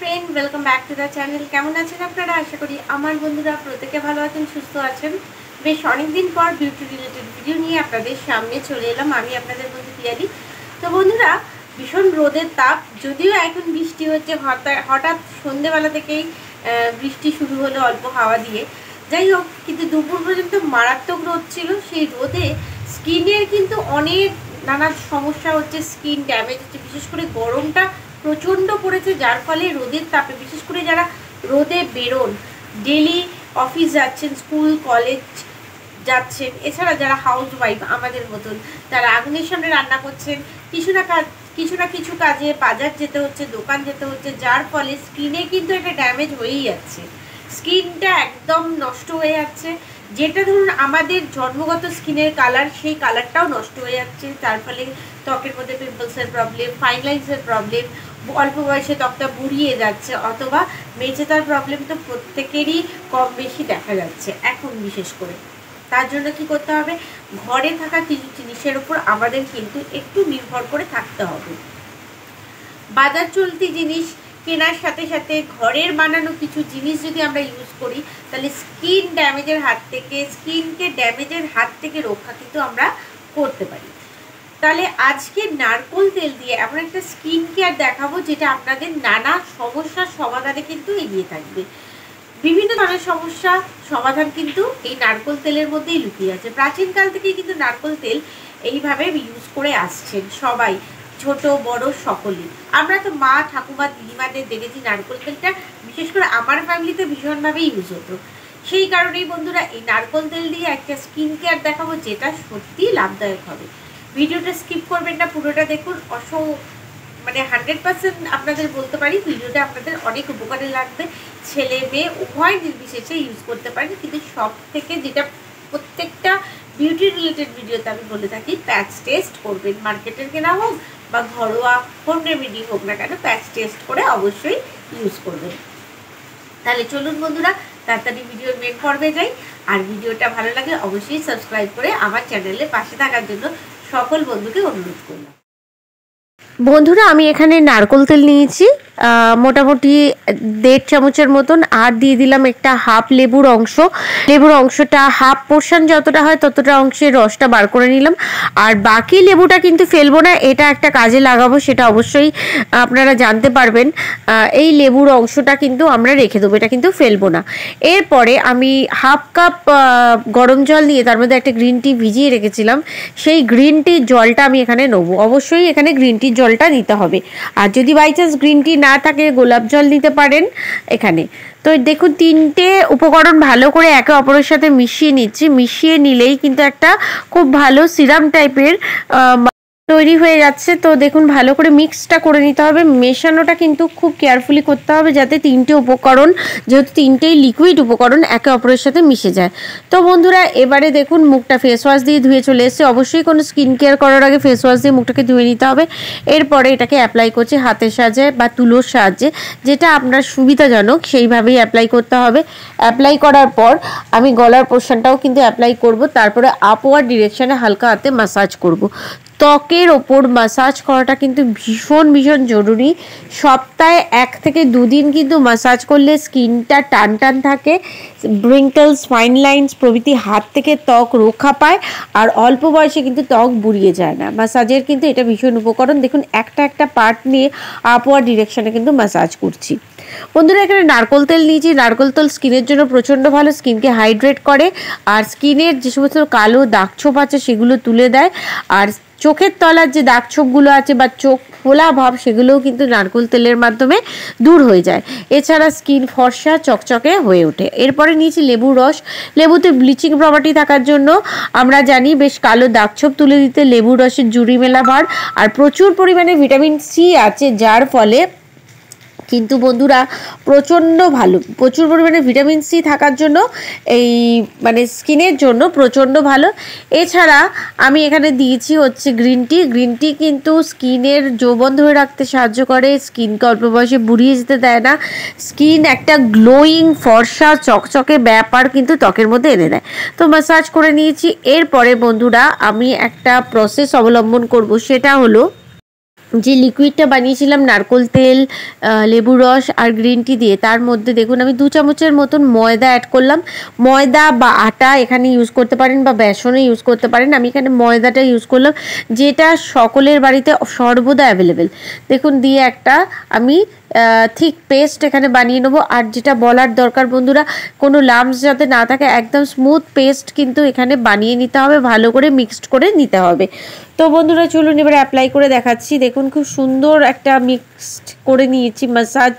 friend welcome back to the channel কেমন আছেন আপনারা আশা করি আমার বন্ধুরা প্রত্যেকে ভালো আছেন সুস্থ আছেন বেশ অনেকদিন পর বিউটি রিলেটেড ভিডিও নিয়ে আপনাদের সামনে চলে এলাম আমি আপনাদের বন্ধু পিয়ালি তো বন্ধুরা ভীষণ রোদের তাপ যদিও এখন বৃষ্টি হচ্ছে হঠাৎ সন্ধেবেলা থেকেই বৃষ্টি শুরু হলো অল্প হাওয়া দিয়ে যাই হোক কিন্তু দুপুর পর্যন্ত মারাত্মক রোদ ছিল সেই রোদে স্কিনের কিন্তু অনেক নানা সমস্যা হচ্ছে স্কিন ড্যামেজ হচ্ছে বিশেষ করে গরমটা প্রচণ্ড পড়েছে যার ফলে রোদের তাপে বিশেষ করে যারা রোদে বেরোন ডেলি অফিস যাচ্ছেন স্কুল কলেজ যাচ্ছেন এছাড়া যারা হাউস ওয়াইফ আমাদের মতন তারা আগুনের সামনে রান্না করছেন কিছু না কাজ কিছু না কিছু কাজে বাজার যেতে হচ্ছে দোকান যেতে হচ্ছে যার ফলে স্কিনে কিন্তু এটা ড্যামেজ হয়েই যাচ্ছে স্কিনটা একদম নষ্ট হয়ে যাচ্ছে যেটা ধরুন আমাদের জন্মগত স্কিনের কালার সেই কালারটাও নষ্ট হয়ে যাচ্ছে তার ফলে ত্বকের মধ্যে পিম্পলসের প্রবলেম ফাইন লাইন্সের প্রবলেম অল্প বয়সে ত্বকটা বুড়িয়ে যাচ্ছে অথবা মেজেদার প্রবলেম তো প্রত্যেকেরই কম বেশি দেখা যাচ্ছে এখন বিশেষ করে তার জন্য কি করতে হবে ঘরে থাকা কিছু জিনিসের উপর আমাদের কিন্তু একটু নির্ভর করে থাকতে হবে বাজার চলতি জিনিস কেনার সাথে সাথে ঘরের বানানো কিছু জিনিস যদি আমরা ইউজ করি তাহলে স্কিন ড্যামেজের হাত থেকে স্কিনকে ড্যামেজের হাত থেকে রক্ষা কিন্তু আমরা করতে পারি তাহলে আজকে নারকোল তেল দিয়ে এমন একটা স্কিন কেয়ার দেখাবো যেটা আপনাদের নানা সমস্যার সমাধানে কিন্তু এগিয়ে থাকবে বিভিন্ন ধরনের সমস্যা সমাধান কিন্তু এই নারকোল তেলের মধ্যেই লুকিয়ে আছে প্রাচীনকাল থেকেই কিন্তু নারকোল তেল এইভাবে ইউজ করে আসছেন সবাই ছোট বড় সকলে আমরা তো মা ঠাকুমা দিদিমাদের দেখেছি নারকোল তেলটা বিশেষ করে আমার ফ্যামিলিতে ভীষণভাবে ইউজ হতো সেই কারণেই বন্ধুরা এই নারকোল তেল দিয়ে একটা স্কিন কেয়ার দেখাবো যেটা সত্যি লাভদায়ক হবে ভিডিওটা স্কিপ করবেন না পুরোটা দেখুন অস মানে হান্ড্রেড পার্সেন্ট আপনাদের বলতে পারি ভিডিওটা আপনাদের অনেক উপকারে লাগবে ছেলে মেয়ে উভয় নির্বিশেষে ইউজ করতে পারেন কিন্তু সব থেকে যেটা প্রত্যেকটা বিউটি রিলেটেড ভিডিওতে আমি বলে থাকি প্যাচ টেস্ট করবেন মার্কেটের কেনা হোক বা ঘরোয়া হোম রেমেডি হোক না কেন প্যাচ টেস্ট করে অবশ্যই ইউজ করবেন তাহলে চলুন বন্ধুরা তাড়াতাড়ি ভিডিওর মেন পর্বে যাই আর ভিডিওটা ভালো লাগে অবশ্যই সাবস্ক্রাইব করে আমার চ্যানেলে পাশে থাকার জন্য সকল বন্ধুকে অনুরোধ করলাম বন্ধুরা আমি এখানে নারকোল তেল নিয়েছি মোটামুটি দেড় চামচের মতন আর দিয়ে দিলাম একটা হাফ লেবুর অংশ লেবুর অংশটা হাফ পোর্শন যতটা হয় ততটা অংশের রসটা বার করে নিলাম আর বাকি লেবুটা কিন্তু ফেলবো না এটা একটা কাজে লাগাবো সেটা অবশ্যই আপনারা জানতে পারবেন এই লেবুর অংশটা কিন্তু আমরা রেখে দেবো এটা কিন্তু ফেলবো না এরপরে আমি হাফ কাপ গরম জল নিয়ে তার মধ্যে একটা গ্রিন টি ভিজিয়ে রেখেছিলাম সেই গ্রিন টি জলটা আমি এখানে নেবো অবশ্যই এখানে গ্রিন টি জল জলটা দিতে হবে আর যদি বাই চান্স গ্রিন টি না থাকে গোলাপ জল দিতে পারেন এখানে তো দেখুন তিনটে উপকরণ ভালো করে একে অপরের সাথে মিশিয়ে নিচ্ছি মিশিয়ে নিলেই কিন্তু একটা খুব ভালো সিরাম টাইপের তৈরি হয়ে যাচ্ছে তো দেখুন ভালো করে মিক্সটা করে নিতে হবে মেশানোটা কিন্তু খুব কেয়ারফুলি করতে হবে যাতে তিনটে উপকরণ যেহেতু তিনটেই লিকুইড উপকরণ একে অপরের সাথে মিশে যায় তো বন্ধুরা এবারে দেখুন মুখটা ফেস ওয়াশ দিয়ে ধুয়ে চলে এসছে অবশ্যই কোনো স্কিন কেয়ার করার আগে ফেস ওয়াশ দিয়ে মুখটাকে ধুয়ে নিতে হবে এরপরে এটাকে অ্যাপ্লাই করছে হাতের সাহায্যে বা তুলোর সাহায্যে যেটা আপনার সুবিধাজনক সেইভাবেই অ্যাপ্লাই করতে হবে অ্যাপ্লাই করার পর আমি গলার পোর্শনটাও কিন্তু অ্যাপ্লাই করব তারপরে আপওয়ার ডিরেকশানে হালকা হাতে মাসাজ করব ত্বকের ওপর মাসাজ করাটা কিন্তু ভীষণ ভীষণ জরুরি সপ্তাহে এক থেকে দুদিন কিন্তু মাসাজ করলে স্কিনটা টান টান থাকে ব্রিঙ্কলস ফাইন লাইন্স প্রভৃতি হাত থেকে ত্বক রক্ষা পায় আর অল্প বয়সে কিন্তু ত্বক বুড়িয়ে যায় না মাসাজের কিন্তু এটা ভীষণ উপকরণ দেখুন একটা একটা পার্ট নিয়ে আপওয়ার ডিরেকশনে কিন্তু মাসাজ করছি বন্ধুরা এখানে নারকোল তেল নিয়েছি নারকোল তেল স্কিনের জন্য প্রচণ্ড ভালো স্কিনকে হাইড্রেট করে আর স্কিনের যে সমস্ত কালো দাগ ছোপ আছে সেগুলো তুলে দেয় আর চোখের তলার যে দাগ ছোপগুলো আছে বা চোখ ফোলা ভাব সেগুলোও কিন্তু নারকোল তেলের মাধ্যমে দূর হয়ে যায় এছাড়া স্কিন ফর্সা চকচকে হয়ে ওঠে এরপরে নিয়েছি লেবু রস লেবুতে ব্লিচিং প্রপার্টি থাকার জন্য আমরা জানি বেশ কালো দাগছোপ তুলে দিতে লেবু রসের জুড়ি মেলা ভার আর প্রচুর পরিমাণে ভিটামিন সি আছে যার ফলে কিন্তু বন্ধুরা প্রচণ্ড ভালো প্রচুর পরিমাণে ভিটামিন সি থাকার জন্য এই মানে স্কিনের জন্য প্রচণ্ড ভালো এছাড়া আমি এখানে দিয়েছি হচ্ছে গ্রিন টি গ্রিন টি কিন্তু স্কিনের যৌবন ধরে রাখতে সাহায্য করে স্কিনকে অল্প বয়সে বুড়িয়ে যেতে দেয় না স্কিন একটা গ্লোয়িং ফর্সা চকচকে ব্যাপার কিন্তু ত্বকের মধ্যে এনে দেয় তো ম্যাসাজ করে নিয়েছি এরপরে বন্ধুরা আমি একটা প্রসেস অবলম্বন করব সেটা হলো যে লিকুইডটা বানিয়েছিলাম নারকোল তেল লেবু রস আর গ্রিন টি দিয়ে তার মধ্যে দেখুন আমি দু চামচের মতন ময়দা অ্যাড করলাম ময়দা বা আটা এখানে ইউজ করতে পারেন বা বেসনে ইউজ করতে পারেন আমি এখানে ময়দাটা ইউজ করলাম যেটা সকলের বাড়িতে সর্বদা অ্যাভেলেবেল দেখুন দিয়ে একটা আমি থিক পেস্ট এখানে বানিয়ে নেবো আর যেটা বলার দরকার বন্ধুরা কোনো লামস যাতে না থাকে একদম স্মুথ পেস্ট কিন্তু এখানে বানিয়ে নিতে হবে ভালো করে মিক্সড করে নিতে হবে তো বন্ধুরা চলুন এবার অ্যাপ্লাই করে দেখাচ্ছি দেখুন খুব সুন্দর একটা মিক্সড করে নিয়েছি মাসাজ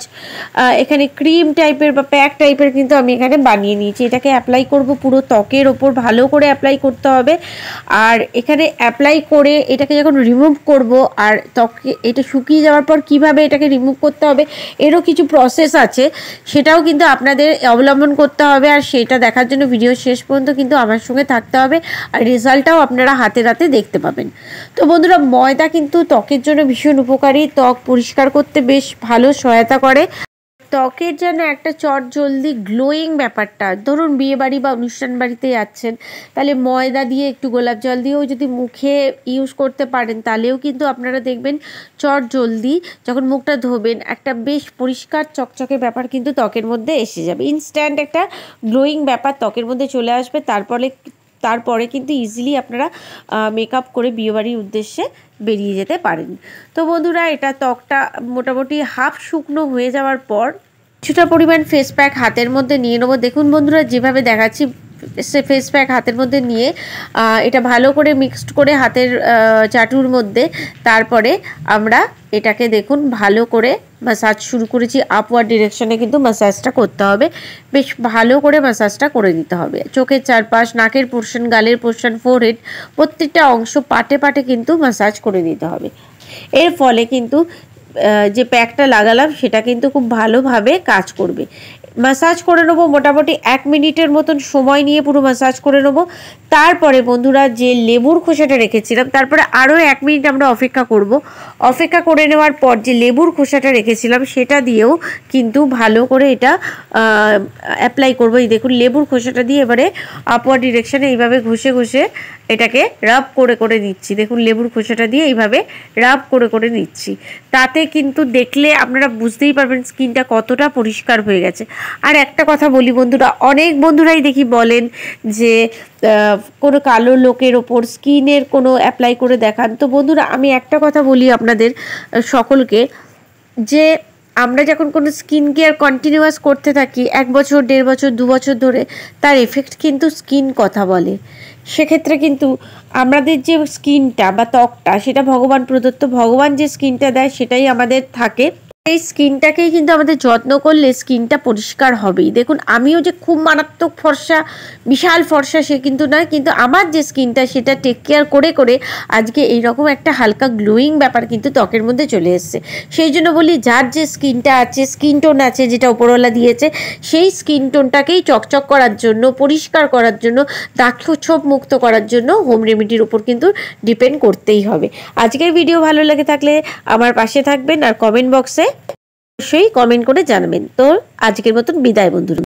এখানে ক্রিম টাইপের বা প্যাক টাইপের কিন্তু আমি এখানে বানিয়ে নিয়েছি এটাকে অ্যাপ্লাই করব পুরো ত্বকের ওপর ভালো করে অ্যাপ্লাই করতে হবে আর এখানে অ্যাপ্লাই করে এটাকে যখন রিমুভ করব আর ত্বকে এটা শুকিয়ে যাওয়ার পর কিভাবে এটাকে রিমুভ করতে হবে এরও কিছু প্রসেস আছে সেটাও কিন্তু আপনাদের অবলম্বন করতে হবে আর সেটা দেখার জন্য ভিডিও শেষ পর্যন্ত কিন্তু আমার সঙ্গে থাকতে হবে আর রেজাল্টটাও আপনারা হাতে রাতে দেখতে পাবেন তো বন্ধুরা ময়দা কিন্তু ত্বকের জন্য ভীষণ উপকারী ত্বক পরিষ্কার করতে বেশ ভালো সহায়তা করে ত্বকের যেন একটা চট জলদি গ্লোয়িং ব্যাপারটা ধরুন বিয়ে বাড়ি বা অনুষ্ঠান বাড়িতে যাচ্ছেন তাহলে ময়দা দিয়ে একটু গোলাপ জল দিয়েও যদি মুখে ইউজ করতে পারেন তাহলেও কিন্তু আপনারা দেখবেন চট জলদি যখন মুখটা ধোবেন একটা বেশ পরিষ্কার চকচকে ব্যাপার কিন্তু ত্বকের মধ্যে এসে যাবে ইনস্ট্যান্ট একটা গ্লোয়িং ব্যাপার ত্বকের মধ্যে চলে আসবে তারপরে তারপরে কিন্তু ইজিলি আপনারা মেকআপ করে বিয়েবাড়ির উদ্দেশ্যে বেরিয়ে যেতে পারেন তো বন্ধুরা এটা ত্বকটা মোটামুটি হাফ শুকনো হয়ে যাওয়ার পর কিছুটা পরিমাণ ফেস প্যাক হাতের মধ্যে নিয়ে নেবো দেখুন বন্ধুরা যেভাবে দেখাচ্ছি সে ফেস প্যাক হাতের মধ্যে নিয়ে এটা ভালো করে মিক্সড করে হাতের চাটুর মধ্যে তারপরে আমরা এটাকে দেখুন ভালো করে মাসাজ শুরু করেছি আপওয়ার ডিরেকশনে কিন্তু মাসাজটা করতে হবে বেশ ভালো করে মাসাজটা করে দিতে হবে চোখের চারপাশ নাকের পোর্শন গালের পোর্শন ফোরহেড প্রত্যেকটা অংশ পাটে পাটে কিন্তু মাসাজ করে দিতে হবে এর ফলে কিন্তু যে প্যাকটা লাগালাম সেটা কিন্তু খুব ভালোভাবে কাজ করবে ম্যাসাজ করে নেবো মোটামুটি এক মিনিটের মতন সময় নিয়ে পুরো ম্যাসাজ করে নেবো তারপরে বন্ধুরা যে লেবুর খোসাটা রেখেছিলাম তারপরে আরও এক মিনিট আমরা অপেক্ষা করব অপেক্ষা করে নেওয়ার পর যে লেবুর খোসাটা রেখেছিলাম সেটা দিয়েও কিন্তু ভালো করে এটা অ্যাপ্লাই করবো এই দেখুন লেবুর খোসাটা দিয়ে এবারে আপওয়ার ডিরেকশানে এইভাবে ঘষে ঘষে এটাকে রাব করে করে দিচ্ছি দেখুন লেবুর খোসাটা দিয়ে এইভাবে রাব করে করে দিচ্ছি তাতে কিন্তু দেখলে আপনারা বুঝতেই পারবেন স্কিনটা কতটা পরিষ্কার হয়ে গেছে আর একটা কথা বলি বন্ধুরা অনেক বন্ধুরাই দেখি বলেন যে কোনো কালো লোকের ওপর স্কিনের কোনো অ্যাপ্লাই করে দেখান তো বন্ধুরা আমি একটা কথা বলি আপনাদের সকলকে যে আমরা যখন কোনো স্কিন কেয়ার কন্টিনিউয়াস করতে থাকি এক বছর দেড় বছর দু বছর ধরে তার এফেক্ট কিন্তু স্কিন কথা বলে সেক্ষেত্রে কিন্তু আমাদের যে স্কিনটা বা ত্বকটা সেটা ভগবান প্রদত্ত ভগবান যে স্কিনটা দেয় সেটাই আমাদের থাকে এই স্কিনটাকেই কিন্তু আমাদের যত্ন করলে স্কিনটা পরিষ্কার হবেই দেখুন আমিও যে খুব মারাত্মক ফর্সা বিশাল ফর্সা সে কিন্তু নয় কিন্তু আমার যে স্কিনটা সেটা টেক কেয়ার করে করে আজকে এই রকম একটা হালকা গ্লোয়িং ব্যাপার কিন্তু ত্বকের মধ্যে চলে এসছে সেই জন্য বলি যার যে স্কিনটা আছে স্কিন টোন আছে যেটা ওপরওয়ালা দিয়েছে সেই স্কিন টোনটাকেই চকচক করার জন্য পরিষ্কার করার জন্য ছোপ মুক্ত করার জন্য হোম রেমেডির উপর কিন্তু ডিপেন্ড করতেই হবে আজকের ভিডিও ভালো লাগে থাকলে আমার পাশে থাকবেন আর কমেন্ট বক্সে অবশ্যই কমেন্ট করে জানাবেন তো আজকের মতন বিদায় বন্ধুরা